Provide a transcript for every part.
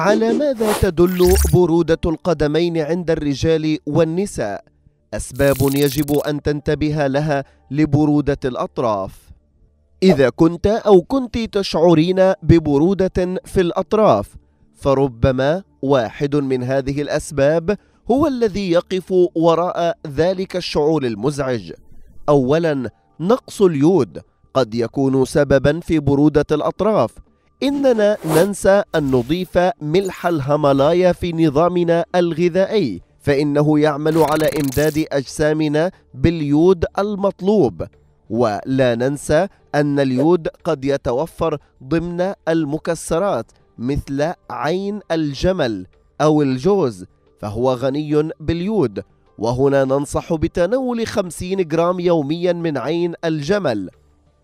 على ماذا تدل برودة القدمين عند الرجال والنساء؟ أسباب يجب أن تنتبه لها لبرودة الأطراف إذا كنت أو كنت تشعرين ببرودة في الأطراف فربما واحد من هذه الأسباب هو الذي يقف وراء ذلك الشعور المزعج أولاً نقص اليود قد يكون سبباً في برودة الأطراف إننا ننسى أن نضيف ملح الهملايا في نظامنا الغذائي فإنه يعمل على إمداد أجسامنا باليود المطلوب ولا ننسى أن اليود قد يتوفر ضمن المكسرات مثل عين الجمل أو الجوز فهو غني باليود وهنا ننصح بتناول 50 جرام يوميا من عين الجمل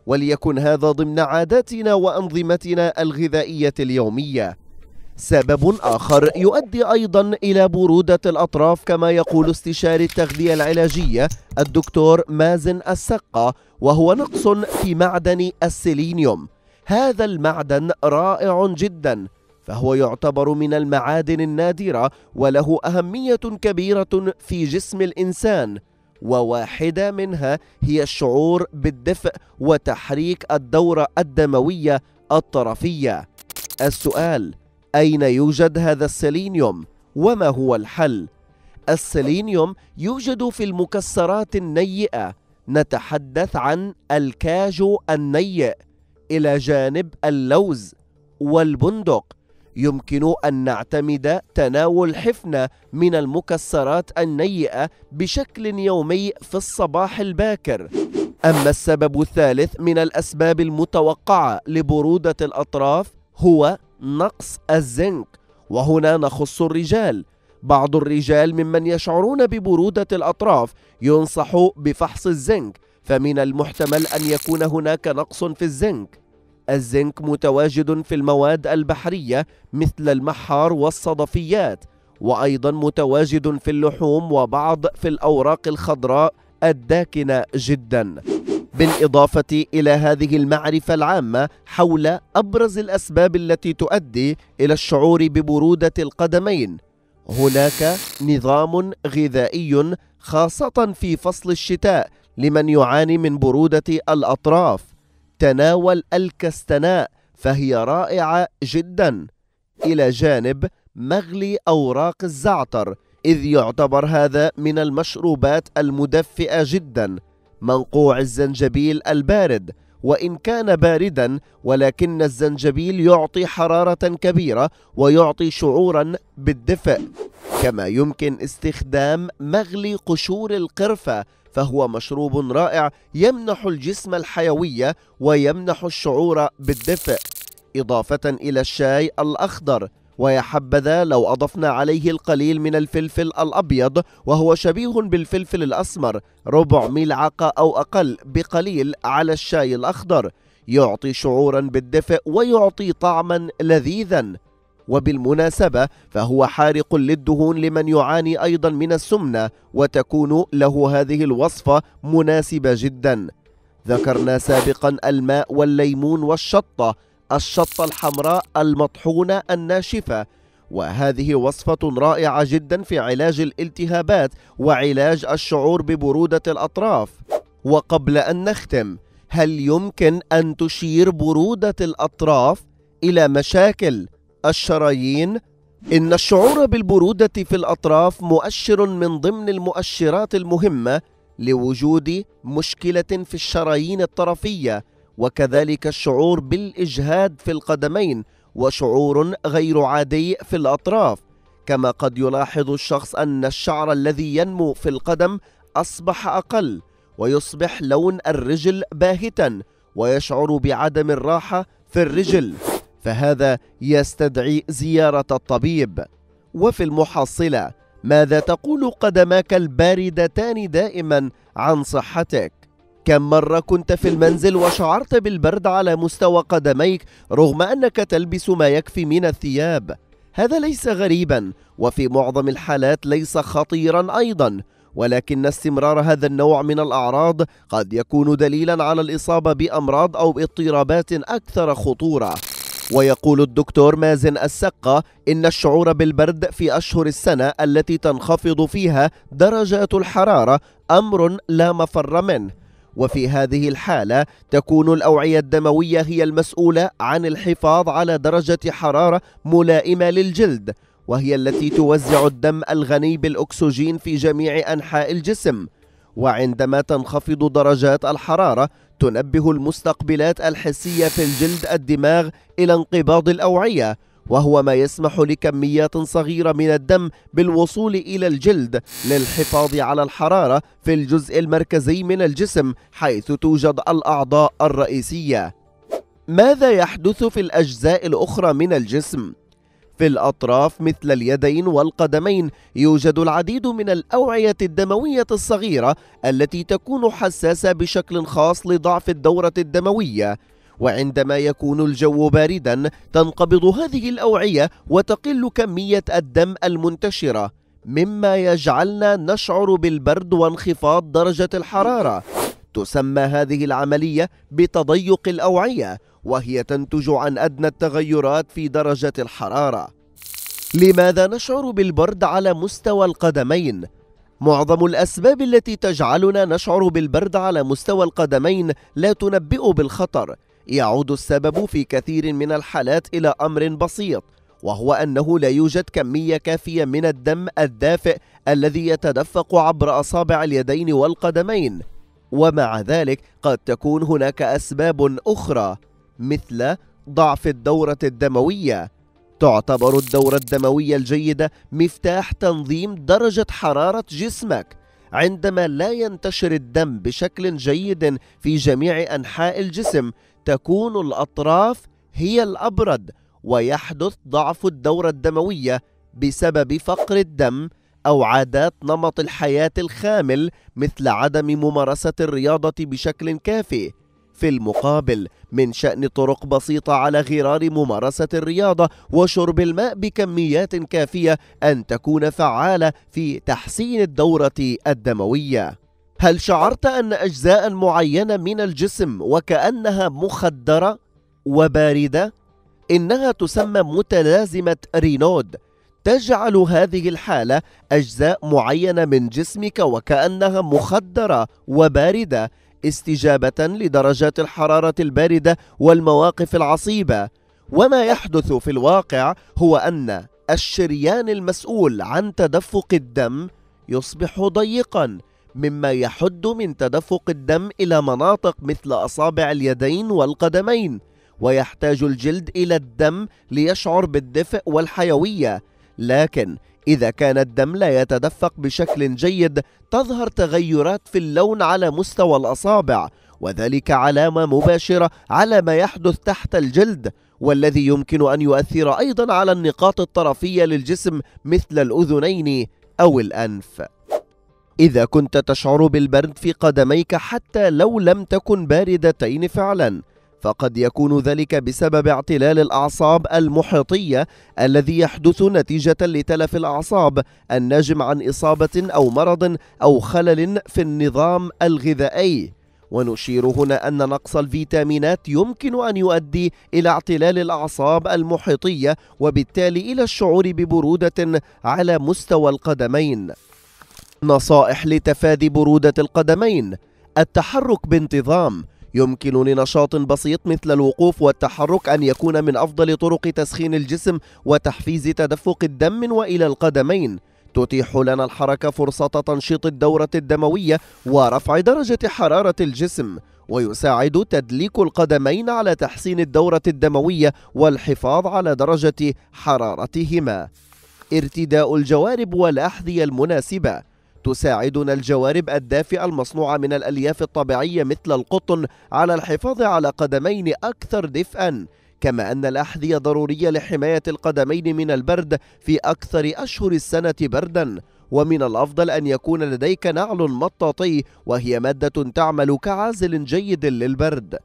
وليكن هذا ضمن عاداتنا وأنظمتنا الغذائية اليومية سبب آخر يؤدي أيضا إلى برودة الأطراف كما يقول استشاري التغذية العلاجية الدكتور مازن السقة وهو نقص في معدن السيلينيوم هذا المعدن رائع جدا فهو يعتبر من المعادن النادرة وله أهمية كبيرة في جسم الإنسان وواحدة منها هي الشعور بالدفء وتحريك الدورة الدموية الطرفية. السؤال: أين يوجد هذا السيلينيوم؟ وما هو الحل؟ السيلينيوم يوجد في المكسرات النيئة، نتحدث عن الكاجو النيئ إلى جانب اللوز والبندق يمكن أن نعتمد تناول حفنة من المكسرات النيئة بشكل يومي في الصباح الباكر أما السبب الثالث من الأسباب المتوقعة لبرودة الأطراف هو نقص الزنك وهنا نخص الرجال بعض الرجال ممن يشعرون ببرودة الأطراف ينصح بفحص الزنك فمن المحتمل أن يكون هناك نقص في الزنك الزنك متواجد في المواد البحرية مثل المحار والصدفيات وأيضا متواجد في اللحوم وبعض في الأوراق الخضراء الداكنة جدا بالإضافة إلى هذه المعرفة العامة حول أبرز الأسباب التي تؤدي إلى الشعور ببرودة القدمين هناك نظام غذائي خاصة في فصل الشتاء لمن يعاني من برودة الأطراف تناول الكستناء فهي رائعة جدا إلى جانب مغلي أوراق الزعتر إذ يعتبر هذا من المشروبات المدفئة جدا منقوع الزنجبيل البارد وإن كان باردا ولكن الزنجبيل يعطي حرارة كبيرة ويعطي شعورا بالدفء كما يمكن استخدام مغلي قشور القرفة فهو مشروب رائع يمنح الجسم الحيوية ويمنح الشعور بالدفء إضافة إلى الشاي الأخضر ويا حبذا لو أضفنا عليه القليل من الفلفل الأبيض وهو شبيه بالفلفل الأسمر ربع ملعقة أو أقل بقليل على الشاي الأخضر يعطي شعورا بالدفء ويعطي طعما لذيذا وبالمناسبة فهو حارق للدهون لمن يعاني أيضا من السمنة وتكون له هذه الوصفة مناسبة جدا ذكرنا سابقا الماء والليمون والشطة الشطة الحمراء المطحونة الناشفة وهذه وصفة رائعة جدا في علاج الالتهابات وعلاج الشعور ببرودة الأطراف وقبل أن نختم هل يمكن أن تشير برودة الأطراف إلى مشاكل الشرايين إن الشعور بالبرودة في الأطراف مؤشر من ضمن المؤشرات المهمة لوجود مشكلة في الشرايين الطرفية وكذلك الشعور بالإجهاد في القدمين وشعور غير عادي في الأطراف كما قد يلاحظ الشخص أن الشعر الذي ينمو في القدم أصبح أقل ويصبح لون الرجل باهتاً ويشعر بعدم الراحة في الرجل فهذا يستدعي زيارة الطبيب وفي المحصلة ماذا تقول قدماك الباردتان دائما عن صحتك؟ كم مرة كنت في المنزل وشعرت بالبرد على مستوى قدميك رغم أنك تلبس ما يكفي من الثياب؟ هذا ليس غريبا وفي معظم الحالات ليس خطيرا أيضا ولكن استمرار هذا النوع من الأعراض قد يكون دليلا على الإصابة بأمراض أو اضطرابات أكثر خطورة ويقول الدكتور مازن السقة إن الشعور بالبرد في أشهر السنة التي تنخفض فيها درجات الحرارة أمر لا مفر منه وفي هذه الحالة تكون الأوعية الدموية هي المسؤولة عن الحفاظ على درجة حرارة ملائمة للجلد وهي التي توزع الدم الغني بالأكسجين في جميع أنحاء الجسم وعندما تنخفض درجات الحرارة تنبه المستقبلات الحسية في الجلد الدماغ إلى انقباض الأوعية وهو ما يسمح لكميات صغيرة من الدم بالوصول إلى الجلد للحفاظ على الحرارة في الجزء المركزي من الجسم حيث توجد الأعضاء الرئيسية ماذا يحدث في الأجزاء الأخرى من الجسم؟ في الأطراف مثل اليدين والقدمين يوجد العديد من الأوعية الدموية الصغيرة التي تكون حساسة بشكل خاص لضعف الدورة الدموية وعندما يكون الجو باردا تنقبض هذه الأوعية وتقل كمية الدم المنتشرة مما يجعلنا نشعر بالبرد وانخفاض درجة الحرارة تسمى هذه العملية بتضيق الأوعية وهي تنتج عن أدنى التغيرات في درجة الحرارة لماذا نشعر بالبرد على مستوى القدمين؟ معظم الأسباب التي تجعلنا نشعر بالبرد على مستوى القدمين لا تنبئ بالخطر يعود السبب في كثير من الحالات إلى أمر بسيط وهو أنه لا يوجد كمية كافية من الدم الدافئ الذي يتدفق عبر أصابع اليدين والقدمين ومع ذلك قد تكون هناك أسباب أخرى مثل ضعف الدورة الدموية تعتبر الدورة الدموية الجيدة مفتاح تنظيم درجة حرارة جسمك عندما لا ينتشر الدم بشكل جيد في جميع أنحاء الجسم تكون الأطراف هي الأبرد ويحدث ضعف الدورة الدموية بسبب فقر الدم أو عادات نمط الحياة الخامل مثل عدم ممارسة الرياضة بشكل كافي في المقابل من شأن طرق بسيطة على غرار ممارسة الرياضة وشرب الماء بكميات كافية أن تكون فعالة في تحسين الدورة الدموية هل شعرت أن أجزاء معينة من الجسم وكأنها مخدرة وباردة؟ إنها تسمى متلازمة رينود تجعل هذه الحالة أجزاء معينة من جسمك وكأنها مخدرة وباردة استجابة لدرجات الحرارة الباردة والمواقف العصيبة وما يحدث في الواقع هو أن الشريان المسؤول عن تدفق الدم يصبح ضيقاً مما يحد من تدفق الدم إلى مناطق مثل أصابع اليدين والقدمين ويحتاج الجلد إلى الدم ليشعر بالدفء والحيوية لكن إذا كان الدم لا يتدفق بشكل جيد تظهر تغيرات في اللون على مستوى الأصابع وذلك علامة مباشرة على ما يحدث تحت الجلد والذي يمكن أن يؤثر أيضا على النقاط الطرفية للجسم مثل الأذنين أو الأنف إذا كنت تشعر بالبرد في قدميك حتى لو لم تكن باردتين فعلاً فقد يكون ذلك بسبب اعتلال الأعصاب المحيطية الذي يحدث نتيجة لتلف الأعصاب الناجم عن إصابة أو مرض أو خلل في النظام الغذائي ونشير هنا أن نقص الفيتامينات يمكن أن يؤدي إلى اعتلال الأعصاب المحيطية وبالتالي إلى الشعور ببرودة على مستوى القدمين نصائح لتفادي برودة القدمين التحرك بانتظام يمكن لنشاط بسيط مثل الوقوف والتحرك أن يكون من أفضل طرق تسخين الجسم وتحفيز تدفق الدم من وإلى القدمين تتيح لنا الحركة فرصة تنشيط الدورة الدموية ورفع درجة حرارة الجسم ويساعد تدليك القدمين على تحسين الدورة الدموية والحفاظ على درجة حرارتهما ارتداء الجوارب والأحذية المناسبة تساعدنا الجوارب الدافئة المصنوعة من الألياف الطبيعية مثل القطن على الحفاظ على قدمين أكثر دفئاً كما أن الأحذية ضرورية لحماية القدمين من البرد في أكثر أشهر السنة برداً ومن الأفضل أن يكون لديك نعل مطاطي وهي مادة تعمل كعازل جيد للبرد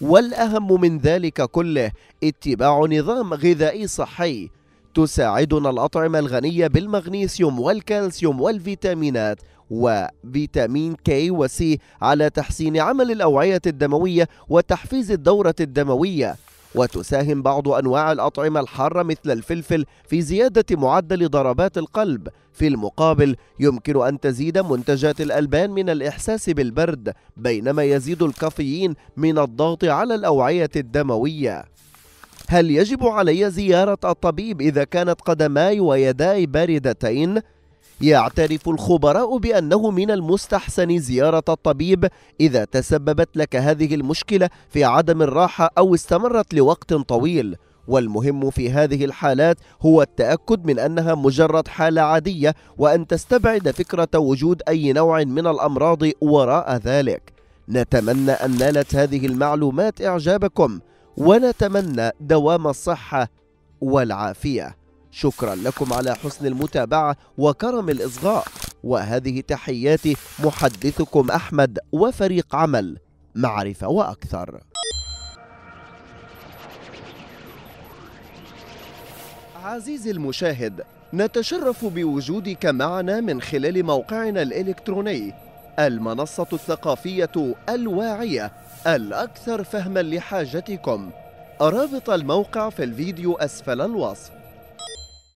والأهم من ذلك كله اتباع نظام غذائي صحي تساعدنا الأطعمة الغنية بالمغنيسيوم والكالسيوم والفيتامينات وفيتامين كي وسي على تحسين عمل الأوعية الدموية وتحفيز الدورة الدموية وتساهم بعض أنواع الأطعمة الحارة مثل الفلفل في زيادة معدل ضربات القلب في المقابل يمكن أن تزيد منتجات الألبان من الإحساس بالبرد بينما يزيد الكافيين من الضغط على الأوعية الدموية هل يجب علي زيارة الطبيب إذا كانت قدماي ويداي باردتين؟ يعترف الخبراء بأنه من المستحسن زيارة الطبيب إذا تسببت لك هذه المشكلة في عدم الراحة أو استمرت لوقت طويل والمهم في هذه الحالات هو التأكد من أنها مجرد حالة عادية وأن تستبعد فكرة وجود أي نوع من الأمراض وراء ذلك نتمنى أن نالت هذه المعلومات إعجابكم ونتمنى دوام الصحة والعافية شكرا لكم على حسن المتابعة وكرم الإصغاء وهذه تحياتي محدثكم أحمد وفريق عمل معرفة وأكثر عزيزي المشاهد نتشرف بوجودك معنا من خلال موقعنا الإلكتروني المنصة الثقافية الواعية الأكثر فهما لحاجتكم رابط الموقع في الفيديو أسفل الوصف